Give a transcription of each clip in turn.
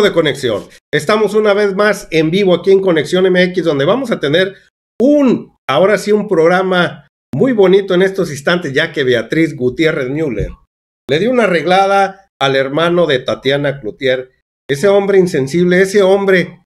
de conexión. Estamos una vez más en vivo aquí en Conexión MX, donde vamos a tener un, ahora sí, un programa muy bonito en estos instantes, ya que Beatriz Gutiérrez Müller le dio una arreglada al hermano de Tatiana Cloutier, ese hombre insensible, ese hombre,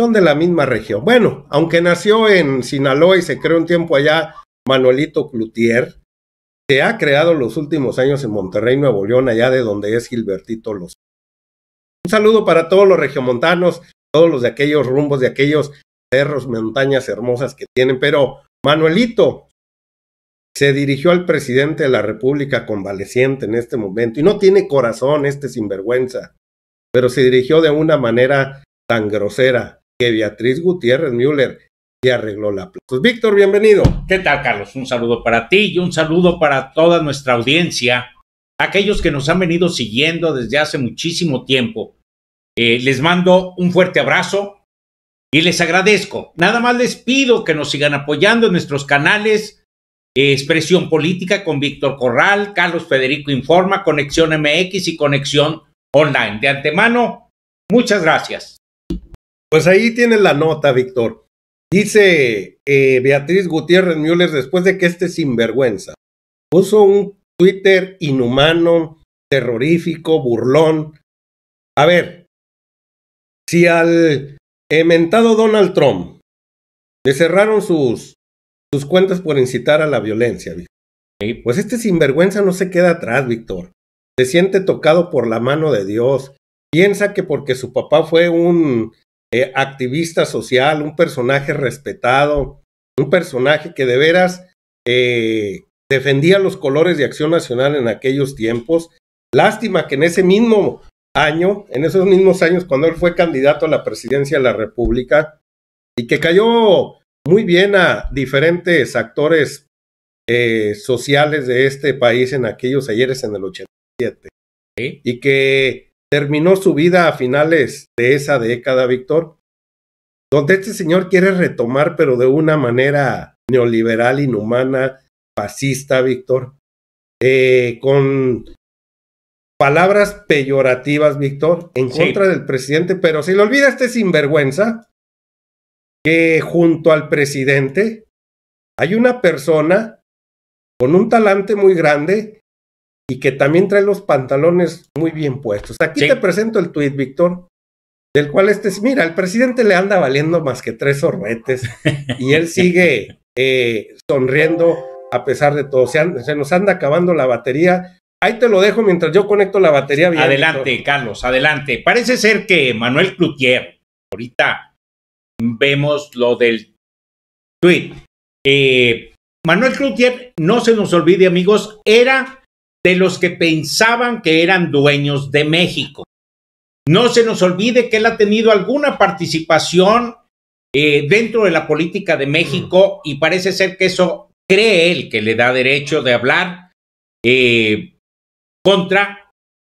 son de la misma región. Bueno, aunque nació en Sinaloa y se creó un tiempo allá, Manuelito Cloutier, se ha creado los últimos años en Monterrey, Nuevo León, allá de donde es Gilbertito Los un saludo para todos los regiomontanos, todos los de aquellos rumbos, de aquellos cerros, montañas hermosas que tienen. Pero Manuelito se dirigió al presidente de la República convaleciente en este momento y no tiene corazón este sinvergüenza, pero se dirigió de una manera tan grosera que Beatriz Gutiérrez Müller se arregló la plaza. Pues, Víctor, bienvenido. ¿Qué tal, Carlos? Un saludo para ti y un saludo para toda nuestra audiencia, aquellos que nos han venido siguiendo desde hace muchísimo tiempo. Eh, les mando un fuerte abrazo y les agradezco. Nada más les pido que nos sigan apoyando en nuestros canales. Eh, Expresión Política con Víctor Corral, Carlos Federico Informa, Conexión MX y Conexión Online. De antemano, muchas gracias. Pues ahí tiene la nota, Víctor. Dice eh, Beatriz Gutiérrez Müller, después de que este sinvergüenza puso un Twitter inhumano, terrorífico, burlón. A ver, si al eh, mentado Donald Trump le cerraron sus, sus cuentas por incitar a la violencia, pues este sinvergüenza no se queda atrás, Víctor. Se siente tocado por la mano de Dios. Piensa que porque su papá fue un eh, activista social, un personaje respetado, un personaje que de veras eh, defendía los colores de Acción Nacional en aquellos tiempos. Lástima que en ese mismo año, en esos mismos años, cuando él fue candidato a la presidencia de la República y que cayó muy bien a diferentes actores eh, sociales de este país en aquellos ayeres en el 87. Y que terminó su vida a finales de esa década, Víctor, donde este señor quiere retomar, pero de una manera neoliberal, inhumana, fascista, Víctor, eh, con palabras peyorativas, Víctor, en contra del presidente, pero si le olvida este sinvergüenza que junto al presidente hay una persona con un talante muy grande y que también trae los pantalones muy bien puestos. Aquí te presento el tuit, Víctor, del cual este es, mira, el presidente le anda valiendo más que tres sorbetes y él sigue eh, sonriendo a pesar de todo. se, nos anda acabando la batería Ahí te lo dejo mientras yo conecto la batería. Bien, adelante, Carlos, adelante. Parece ser que Manuel Cloutier, ahorita vemos lo del tweet. Eh, Manuel Cloutier, no se nos olvide, amigos, era de los que pensaban que eran dueños de México. No se nos olvide que él ha tenido alguna participación eh, dentro de la política de México mm. y parece ser que eso cree él que le da derecho de hablar. Eh, contra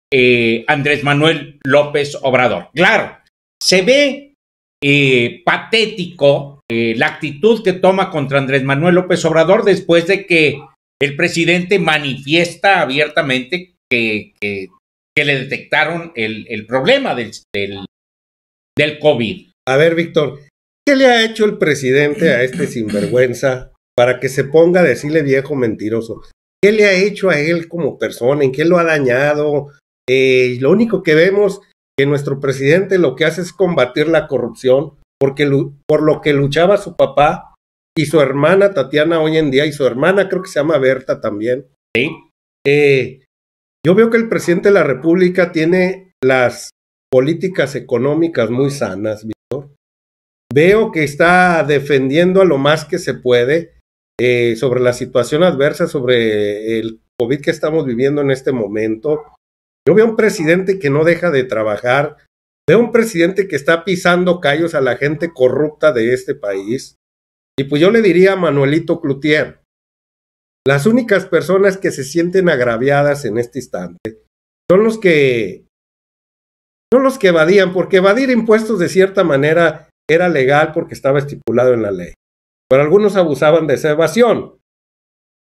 eh, Andrés Manuel López Obrador. Claro, se ve eh, patético eh, la actitud que toma contra Andrés Manuel López Obrador después de que el presidente manifiesta abiertamente que, le detectaron el, problema del, del COVID. A ver, Víctor, ¿qué le ha hecho el presidente a este sinvergüenza para que se ponga a decirle viejo mentiroso? le ha hecho a él como persona? ¿En qué lo ha dañado? Eh, lo único que vemos que nuestro presidente lo que hace es combatir la corrupción, porque por lo que luchaba su papá y su hermana Tatiana hoy en día, y su hermana creo que se llama Berta también. Eh, yo veo que el presidente de la República tiene las políticas económicas muy sanas, Víctor. Veo que está defendiendo a lo más que se puede eh, sobre la situación adversa, sobre el COVID que estamos viviendo en este momento. Yo veo un presidente que no deja de trabajar, veo un presidente que está pisando callos a la gente corrupta de este país. Y pues yo le diría a Manuelito Cloutier, las únicas personas que se sienten agraviadas en este instante son los que son los que evadían, porque evadir impuestos de cierta manera era legal porque estaba estipulado en la ley. Pero algunos abusaban de esa evasión.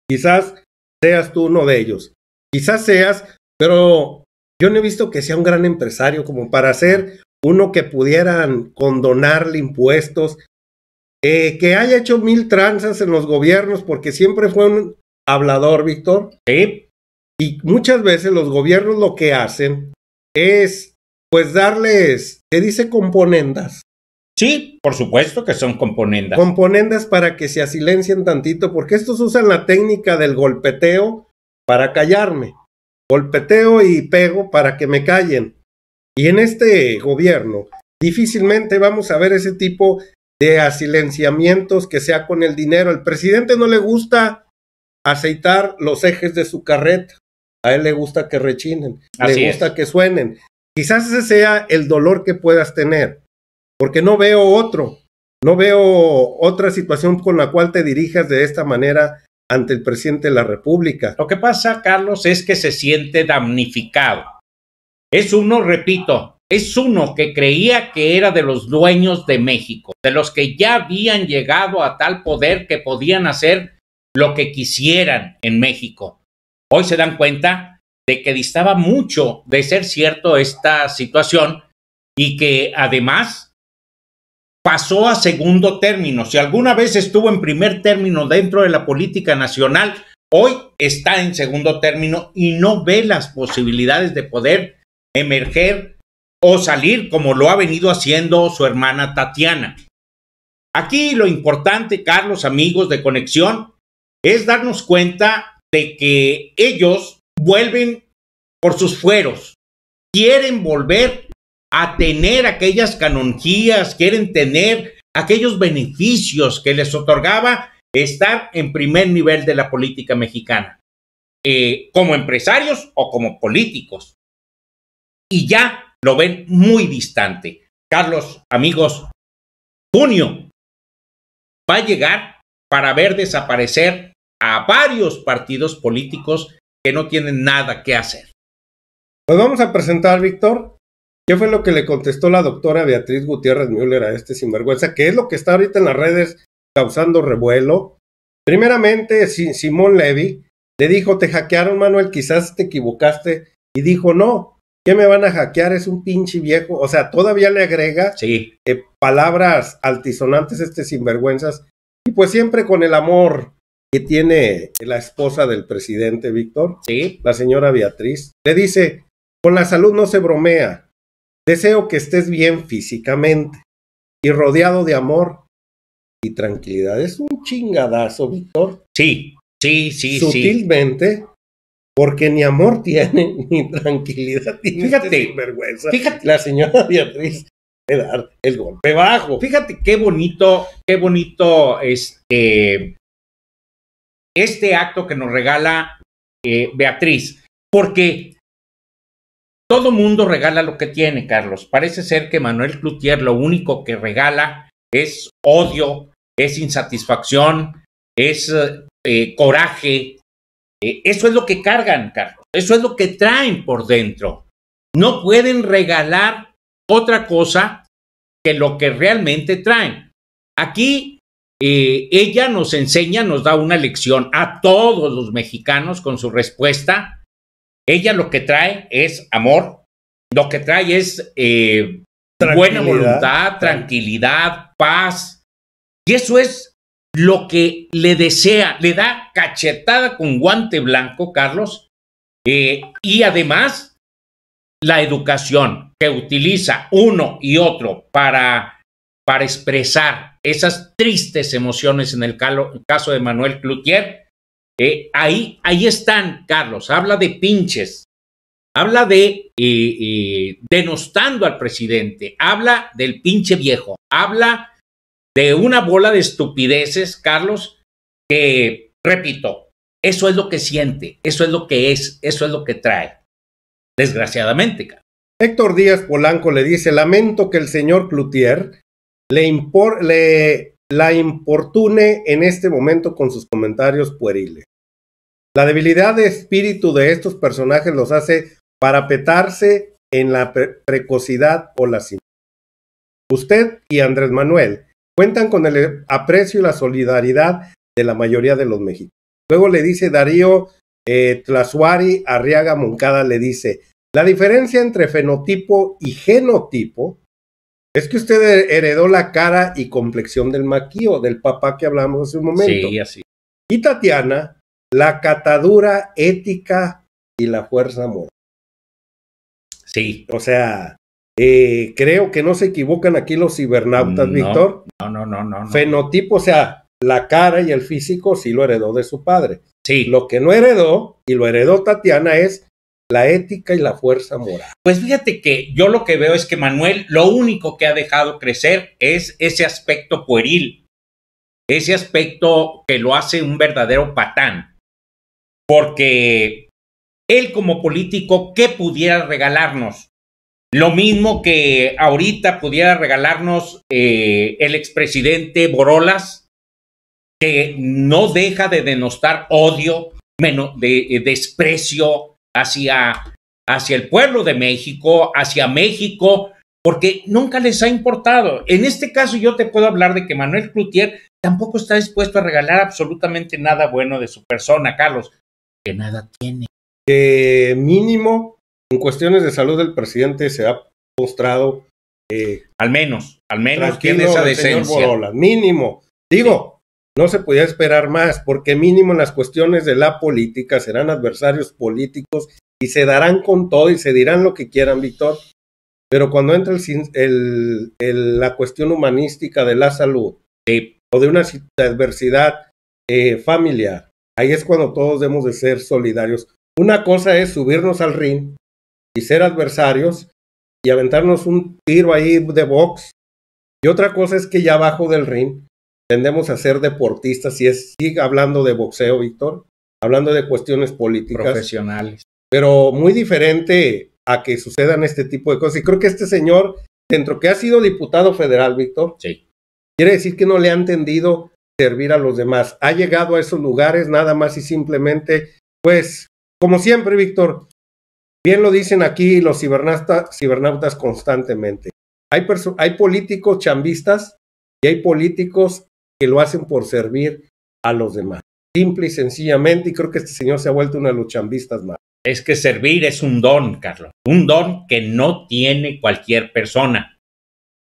Quizás seas tú uno de ellos. Quizás seas, pero yo no he visto que sea un gran empresario como para ser uno que pudieran condonarle impuestos, eh, que haya hecho mil tranzas en los gobiernos, porque siempre fue un hablador, Víctor. Y muchas veces los gobiernos lo que hacen es, pues, darles, se dice componendas, Sí, por supuesto que son componendas. Componendas para que se asilencien tantito, porque estos usan la técnica del golpeteo para callarme. Golpeteo y pego para que me callen. Y en este gobierno difícilmente vamos a ver ese tipo de asilenciamientos que sea con el dinero. Al presidente no le gusta aceitar los ejes de su carreta. A él le gusta que rechinen, le gusta que suenen. Quizás ese sea el dolor que puedas tener porque no veo otro, no veo otra situación con la cual te dirijas de esta manera ante el presidente de la República. Lo que pasa, Carlos, es que se siente damnificado. Es uno, repito, es uno que creía que era de los dueños de México, de los que ya habían llegado a tal poder que podían hacer lo que quisieran en México. Hoy se dan cuenta de que distaba mucho de ser cierto esta situación y que además pasó a segundo término. Si alguna vez estuvo en primer término dentro de la política nacional, hoy está en segundo término y no ve las posibilidades de poder emerger o salir como lo ha venido haciendo su hermana Tatiana. Aquí lo importante, Carlos, amigos de conexión, es darnos cuenta de que ellos vuelven por sus fueros, quieren volver a tener aquellas canonjías, quieren tener aquellos beneficios que les otorgaba estar en primer nivel de la política mexicana, eh, como empresarios o como políticos. Y ya lo ven muy distante. Carlos, amigos, junio va a llegar para ver desaparecer a varios partidos políticos que no tienen nada que hacer. Pues vamos a presentar, Víctor, ¿Qué fue lo que le contestó la doctora Beatriz Gutiérrez Müller a este sinvergüenza? Que es lo que está ahorita en las redes causando revuelo. Primeramente, Simón Levy le dijo, te hackearon Manuel, quizás te equivocaste. Y dijo, no, ¿qué me van a hackear? Es un pinche viejo. O sea, todavía le agrega eh, palabras altisonantes a este sinvergüenzas. Y pues siempre con el amor que tiene la esposa del presidente Víctor, ¿Sí? la señora Beatriz, le dice, con la salud no se bromea, Deseo que estés bien físicamente y rodeado de amor y tranquilidad. Es un chingadazo, Víctor. Sí, sí, sí. Sutilmente, porque ni amor tiene, ni tranquilidad este Fíjate, vergüenza. Fíjate. La señora Beatriz dar el golpe bajo. Fíjate qué bonito, qué bonito este, este acto que nos regala eh, Beatriz. Porque todo mundo regala lo que tiene, Carlos. Parece ser que Manuel Cloutier lo único que regala es odio, es insatisfacción, es eh, coraje. Eh, eso es lo que cargan, Carlos. Eso es lo que traen por dentro. No pueden regalar otra cosa que lo que realmente traen. Aquí eh, ella nos enseña, nos da una lección a todos los mexicanos con su respuesta ella lo que trae es amor, lo que trae es eh, buena voluntad, tranquilidad, paz. Y eso es lo que le desea, le da cachetada con guante blanco, Carlos. Eh, y además, la educación que utiliza uno y otro para, para expresar esas tristes emociones en el, el caso de Manuel Cloutier, ahí, ahí están, Carlos, habla de pinches, habla de eh, denostando al presidente, habla del pinche viejo, habla de una bola de estupideces, Carlos, que, repito, eso es lo que siente, eso es lo que es, eso es lo que trae, desgraciadamente. Carlos. Héctor Díaz Polanco le dice, lamento que el señor Cloutier le, le la importune en este momento con sus comentarios pueriles. La debilidad de espíritu de estos personajes los hace parapetarse en la precocidad o la simple. Usted y Andrés Manuel cuentan con el aprecio y la solidaridad de la mayoría de los mexicanos. Luego le dice Darío eh, Tlasuari Arriaga Moncada, le dice, la diferencia entre fenotipo y genotipo es que usted heredó la cara y complexión del maquío, del papá que hablamos hace un momento. Sí, así. Y Tatiana la catadura ética y la fuerza moral. Sí. O sea, eh, creo que no se equivocan aquí los cibernautas, Víctor. No, no, no, no, Fenotipo, o sea, la cara y el físico sí lo heredó de su padre. Sí. Lo que no heredó, y lo heredó Tatiana, es la ética y la fuerza moral. Pues fíjate que yo lo que veo es que Manuel lo único que ha dejado crecer es ese aspecto pueril, ese aspecto que lo hace un verdadero patán porque él como político, ¿qué pudiera regalarnos? Lo mismo que ahorita pudiera regalarnos eh, el expresidente Borolas, que no deja de denostar odio, menos de, eh, desprecio hacia, hacia el pueblo de México, hacia México, porque nunca les ha importado. En este caso yo te puedo hablar de que Manuel Cloutier tampoco está dispuesto a regalar absolutamente nada bueno de su persona, Carlos que nada tiene. Que mínimo, en cuestiones de salud, del presidente se ha mostrado. Eh, al menos, al menos tiene esa decencia. mínimo. Digo, no se podía esperar más, porque mínimo en las cuestiones de la política serán adversarios políticos y se darán con todo y se dirán lo que quieran, Víctor. Pero cuando entra el, la cuestión humanística de la salud o de una adversidad eh, familiar Ahí es cuando todos debemos de ser solidarios. Una cosa es subirnos al ring y ser adversarios y aventarnos un tiro ahí de box. Y otra cosa es que ya abajo del ring tendemos a ser deportistas y es sigue hablando de boxeo, Víctor, hablando de cuestiones políticas. Profesionales. Pero muy diferente a que sucedan este tipo de cosas. Y creo que este señor, dentro que ha sido diputado federal, Víctor, sí. quiere decir que no le ha entendido servir a los demás. Ha llegado a esos lugares nada más y simplemente, pues, como siempre, Víctor, bien lo dicen aquí los cibernautas, cibernautas constantemente. Hay, hay políticos chambistas y hay políticos que lo hacen por servir a los demás. Simple y sencillamente, y creo que este señor se ha vuelto uno de los chambistas más. Es que servir es un don, Carlos, un don que no tiene cualquier persona.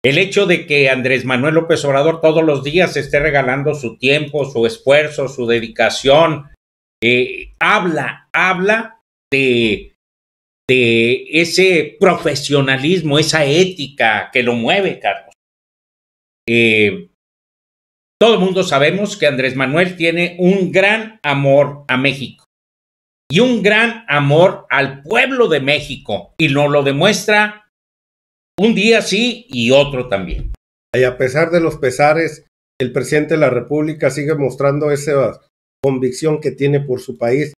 El hecho de que Andrés Manuel López Obrador todos los días esté regalando su tiempo, su esfuerzo, su dedicación, eh, habla, habla de, ese profesionalismo, esa ética que lo mueve, Carlos. Eh, todo el mundo sabemos que Andrés Manuel tiene un gran amor a México y un gran amor al pueblo de México y nos lo demuestra un día sí y otro también. Y a pesar de los pesares, el presidente de la República sigue mostrando esa convicción que tiene por su país